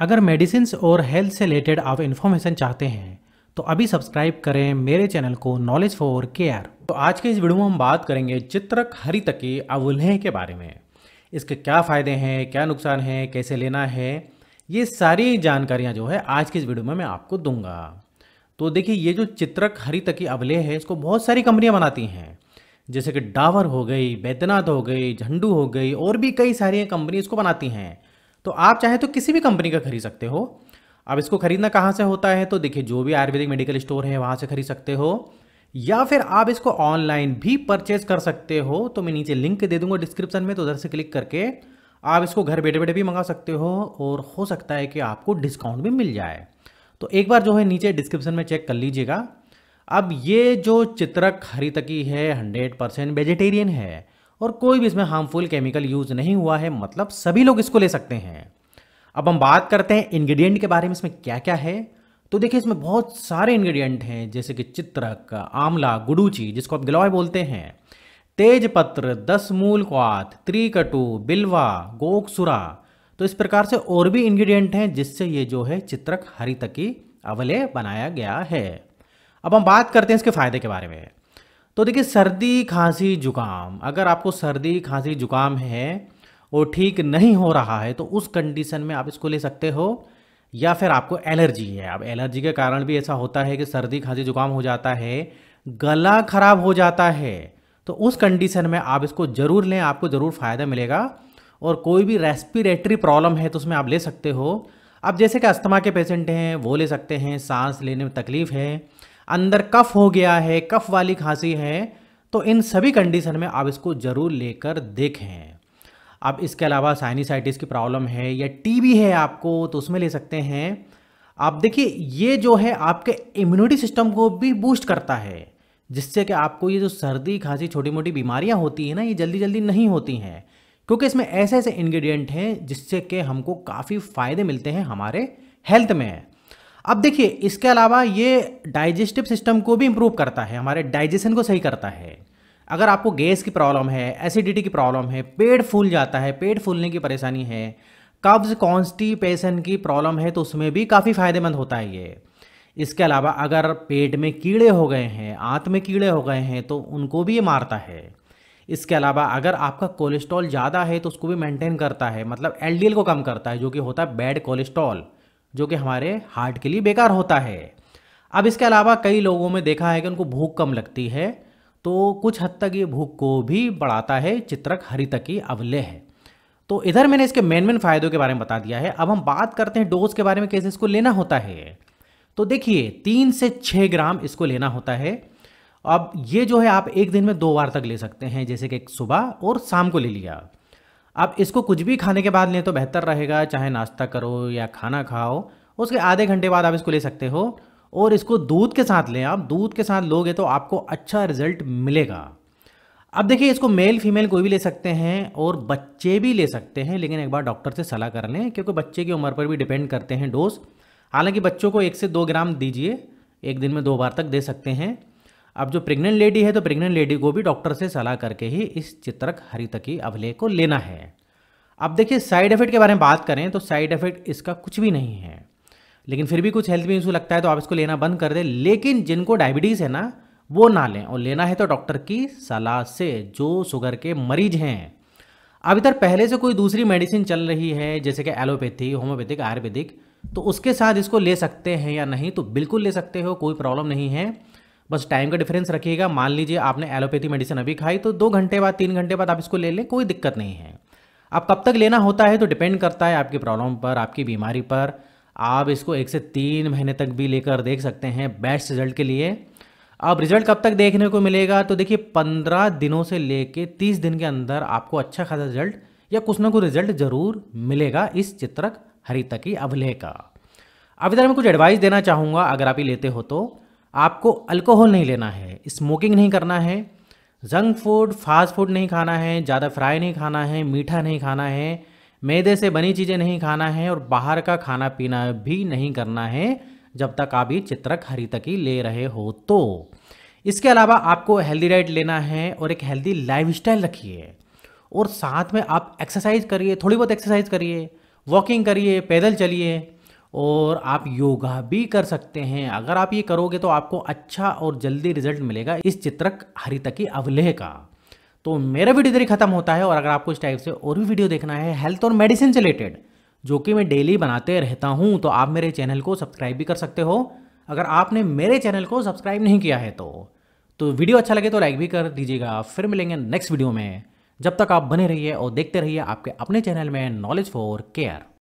अगर मेडिसिन और हेल्थ से रिलेटेड आप इन्फॉर्मेशन चाहते हैं तो अभी सब्सक्राइब करें मेरे चैनल को नॉलेज फॉर केयर तो आज के इस वीडियो में हम बात करेंगे चित्रक हरितके अवलेह के बारे में इसके क्या फ़ायदे हैं क्या नुकसान है कैसे लेना है ये सारी जानकारियाँ जो है आज के इस वीडियो में मैं आपको दूंगा तो देखिए ये जो चित्रक हरितकी अवले है इसको बहुत सारी कंपनियाँ बनाती हैं जैसे कि डावर हो गई बैद्यनाथ हो गई झंडू हो गई और भी कई सारी कंपनी इसको बनाती हैं तो आप चाहे तो किसी भी कंपनी का खरीद सकते हो अब इसको खरीदना कहाँ से होता है तो देखिए जो भी आयुर्वेदिक मेडिकल स्टोर है वहाँ से खरीद सकते हो या फिर आप इसको ऑनलाइन भी परचेज कर सकते हो तो मैं नीचे लिंक दे दूंगा डिस्क्रिप्शन में तो उधर से क्लिक करके आप इसको घर बैठे बैठे भी मंगा सकते हो और हो सकता है कि आपको डिस्काउंट भी मिल जाए तो एक बार जो है नीचे डिस्क्रिप्शन में चेक कर लीजिएगा अब ये जो चित्रक हरितकी है हंड्रेड परसेंट वेजिटेरियन है और कोई भी इसमें हार्मफुल केमिकल यूज नहीं हुआ है मतलब सभी लोग इसको ले सकते हैं अब हम बात करते हैं इंग्रेडिएंट के बारे में इसमें क्या क्या है तो देखिए इसमें बहुत सारे इंग्रेडिएंट हैं जैसे कि चित्रक आंवला गुडूची जिसको आप गिलॉय बोलते हैं तेजपत्र दस मूल क्वात त्रिकटु बिल्वा गोकसुरा तो इस प्रकार से और भी इंग्रेडिएंट हैं जिससे ये जो है चित्रक हरितकी अवले बनाया गया है अब हम बात करते हैं इसके फायदे के बारे में तो देखिए सर्दी खांसी जुकाम अगर आपको सर्दी खांसी जुकाम है और ठीक नहीं हो रहा है तो उस कंडीशन में आप इसको ले सकते हो या फिर आपको एलर्जी है अब एलर्जी के कारण भी ऐसा होता है कि सर्दी खांसी जुकाम हो जाता है गला खराब हो जाता है तो उस कंडीशन में आप इसको ज़रूर लें आपको ज़रूर फ़ायदा मिलेगा और कोई भी रेस्पिरेटरी प्रॉब्लम है तो उसमें आप ले सकते हो अब जैसे कि अस्थमा के पेशेंट हैं वो ले सकते हैं सांस लेने में तकलीफ़ है अंदर कफ हो गया है कफ वाली खांसी है तो इन सभी कंडीशन में आप इसको ज़रूर लेकर देखें अब इसके अलावा साइनिसाइटिस की प्रॉब्लम है या टीबी है आपको तो उसमें ले सकते हैं आप देखिए ये जो है आपके इम्यूनिटी सिस्टम को भी बूस्ट करता है जिससे कि आपको ये जो सर्दी खांसी छोटी मोटी बीमारियां होती हैं ना ये जल्दी जल्दी नहीं होती हैं क्योंकि इसमें ऐसे ऐसे इन्ग्रीडियंट हैं जिससे कि हमको काफ़ी फ़ायदे मिलते हैं हमारे हेल्थ में अब देखिए इसके अलावा ये डाइजेस्टिव सिस्टम को भी इम्प्रूव करता है हमारे डाइजेशन को सही करता है अगर आपको गैस की प्रॉब्लम है एसिडिटी की प्रॉब्लम है पेट फूल जाता है पेट फूलने की परेशानी है कब्ज कॉन्स्टिपेशन की प्रॉब्लम है तो उसमें भी काफ़ी फायदेमंद होता है ये इसके अलावा अगर पेट में कीड़े हो गए हैं आँत में कीड़े हो गए हैं तो उनको भी ये मारता है इसके अलावा अगर आपका कोलेस्ट्रॉल ज़्यादा है तो उसको भी मेंटेन करता है मतलब एलडीएल को कम करता है जो कि होता है बैड कोलेस्ट्रॉल जो कि हमारे हार्ट के लिए बेकार होता है अब इसके अलावा कई लोगों में देखा है कि उनको भूख कम लगती है तो कुछ हद तक ये भूख को भी बढ़ाता है चित्रक तक की अवलय है तो इधर मैंने इसके मेन मेन फायदों के बारे में बता दिया है अब हम बात करते हैं डोज के बारे में कैसे इसको लेना होता है तो देखिए तीन से छः ग्राम इसको लेना होता है अब ये जो है आप एक दिन में दो बार तक ले सकते हैं जैसे कि सुबह और शाम को ले लिया आप इसको कुछ भी खाने के बाद लें तो बेहतर रहेगा चाहे नाश्ता करो या खाना खाओ उसके आधे घंटे बाद आप इसको ले सकते हो और इसको दूध के साथ लें आप दूध के साथ लोगे तो आपको अच्छा रिजल्ट मिलेगा अब देखिए इसको मेल फीमेल कोई भी ले सकते हैं और बच्चे भी ले सकते हैं लेकिन एक बार डॉक्टर से सलाह कर लें क्योंकि बच्चे की उम्र पर भी डिपेंड करते हैं डोज हालांकि बच्चों को एक से दो ग्राम दीजिए एक दिन में दो बार तक दे सकते हैं अब जो प्रेग्नेंट लेडी है तो प्रेग्नेंट लेडी को भी डॉक्टर से सलाह करके ही इस चित्रक हरितकी अवले को लेना है अब देखिए साइड इफेक्ट के बारे में बात करें तो साइड इफेक्ट इसका कुछ भी नहीं है लेकिन फिर भी कुछ हेल्थ में इशू लगता है तो आप इसको लेना बंद कर दें लेकिन जिनको डायबिटीज़ है ना वो ना लें और लेना है तो डॉक्टर की सलाह से जो शुगर के मरीज हैं अब इधर पहले से कोई दूसरी मेडिसिन चल रही है जैसे कि एलोपैथी होम्योपैथिक आयुर्वेदिक तो उसके साथ इसको ले सकते हैं या नहीं तो बिल्कुल ले सकते हो कोई प्रॉब्लम नहीं है बस टाइम का डिफरेंस रखिएगा मान लीजिए आपने एलोपैथी मेडिसिन अभी खाई तो दो घंटे बाद तीन घंटे बाद आप इसको ले लें कोई दिक्कत नहीं है अब कब तक लेना होता है तो डिपेंड करता है आपकी प्रॉब्लम पर आपकी बीमारी पर आप इसको एक से तीन महीने तक भी लेकर देख सकते हैं बेस्ट रिजल्ट के लिए अब रिजल्ट कब तक देखने को मिलेगा तो देखिए पंद्रह दिनों से लेके तीस दिन के अंदर आपको अच्छा खासा रिजल्ट या कुछ ना कुछ रिजल्ट जरूर मिलेगा इस चित्रक हरितकी अवलेह का अब इधर मैं कुछ एडवाइस देना चाहूँगा अगर आप ये लेते हो तो आपको अल्कोहल नहीं लेना है स्मोकिंग नहीं करना है जंक फूड फास्ट फूड नहीं खाना है ज़्यादा फ्राई नहीं खाना है मीठा नहीं खाना है मैदे से बनी चीज़ें नहीं खाना है और बाहर का खाना पीना भी नहीं करना है जब तक आप ये चित्रक हरितकी ले रहे हो तो इसके अलावा आपको हेल्दी डाइट लेना है और एक हेल्दी लाइफ रखिए और साथ में आप एक्सरसाइज करिए थोड़ी बहुत एक्सरसाइज करिए वॉकिंग करिए पैदल चलिए और आप योगा भी कर सकते हैं अगर आप ये करोगे तो आपको अच्छा और जल्दी रिजल्ट मिलेगा इस चित्रक हरित की अवलेह का तो मेरा वीडियो इधर खत्म होता है और अगर आपको इस टाइप से और भी वीडियो देखना है हेल्थ और मेडिसिन से रिलेटेड जो कि मैं डेली बनाते रहता हूँ तो आप मेरे चैनल को सब्सक्राइब भी कर सकते हो अगर आपने मेरे चैनल को सब्सक्राइब नहीं किया है तो तो वीडियो अच्छा लगे तो लाइक भी कर दीजिएगा फिर मिलेंगे नेक्स्ट वीडियो में जब तक आप बने रहिए और देखते रहिए आपके अपने चैनल में नॉलेज फॉर केयर